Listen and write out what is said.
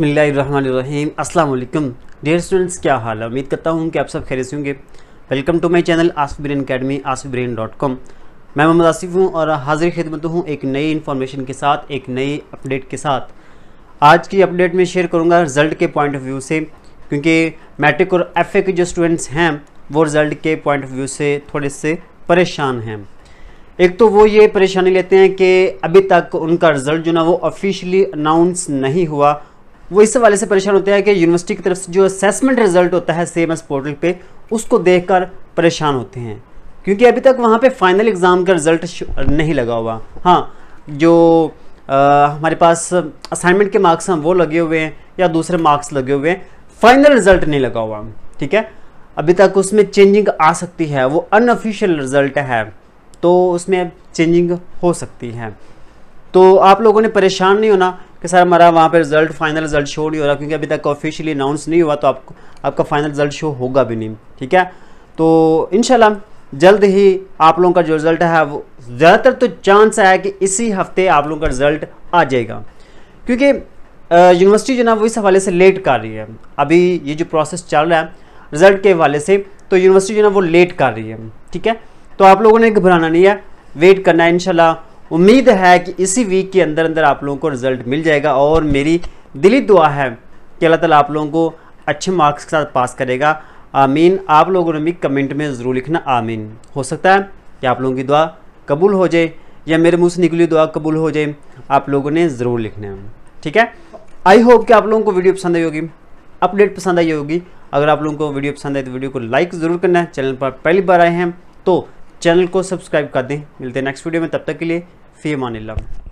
बसमीम अल्लाम dear students क्या हाल है उम्मीद करता हूँ कि आप सब से होंगे welcome to my channel Asaf brain academy Asaf brain dot com मैं मोहम्मद आसिफ हूँ और हाजिर खिदमत हूँ एक नई इन्फॉर्मेशन के साथ एक नई अपडेट के साथ आज की अपडेट में शेयर करूँगा रिजल्ट के पॉइंट ऑफ व्यू से क्योंकि मैट्रिक और एफ ए के जो स्टूडेंट्स हैं वो रिज़ल्ट के पॉइंट ऑफ व्यू से थोड़े से परेशान हैं एक तो वो ये परेशानी लेते हैं कि अभी तक उनका रिज़ल्ट जो ना वो ऑफिशियली अनाउंस नहीं हुआ वो इस वाले से परेशान होते हैं कि यूनिवर्सिटी की तरफ से जो असेसमेंट रिजल्ट होता है सेम एस पोर्टल पे उसको देखकर परेशान होते हैं क्योंकि अभी तक वहाँ पे फाइनल एग्ज़ाम का रिज़ल्ट नहीं लगा हुआ हाँ जो आ, हमारे पास असाइनमेंट के मार्क्स हैं वो लगे हुए हैं या दूसरे मार्क्स लगे हुए हैं फाइनल रिज़ल्ट नहीं लगा हुआ ठीक है अभी तक उसमें चेंजिंग आ सकती है वो अनऑफिशियल रिज़ल्ट है तो उसमें चेंजिंग हो सकती है तो आप लोगों ने परेशान नहीं होना कि सर हमारा वहाँ पर रिजल्ट फाइनल रिजल्ट शो नहीं हो रहा क्योंकि अभी तक ऑफिशियली अनाउंस नहीं हुआ तो आपको आपका फाइनल रिजल्ट शो होगा भी नहीं ठीक है तो इन जल्द ही आप लोगों का जो रिज़ल्ट है वो ज़्यादातर तो चांस है कि इसी हफ्ते आप लोगों का रिज़ल्ट आ जाएगा क्योंकि यूनिवर्सिटी जो ना वो इस हवाले से लेट कर रही है अभी ये जो प्रोसेस चल रहा है रिज़ल्ट के हवाले से तो यूनिवर्सिटी जो ना वो लेट कर रही है ठीक है तो आप लोगों ने घबराना नहीं है वेट करना है इनशाला उम्मीद है कि इसी वीक के अंदर अंदर आप लोगों को रिज़ल्ट मिल जाएगा और मेरी दिली दुआ है कि अल्लाह ताला आप लोगों को अच्छे मार्क्स के साथ पास करेगा आमीन आप लोगों ने भी कमेंट में ज़रूर लिखना आमीन हो सकता है कि आप लोगों की दुआ कबूल हो जाए या मेरे मुँह से निकली दुआ कबूल हो जाए आप लोगों ने ज़रूर लिखना है ठीक है आई होप कि आप लोगों को वीडियो पसंद आई होगी अपडेट पसंद आई होगी अगर आप लोगों को वीडियो पसंद आए तो वीडियो को लाइक ज़रूर करना है चैनल पर पहली बार आए हैं तो चैनल को सब्सक्राइब कर दें मिलते हैं नेक्स्ट वीडियो में तब तक के लिए फी मान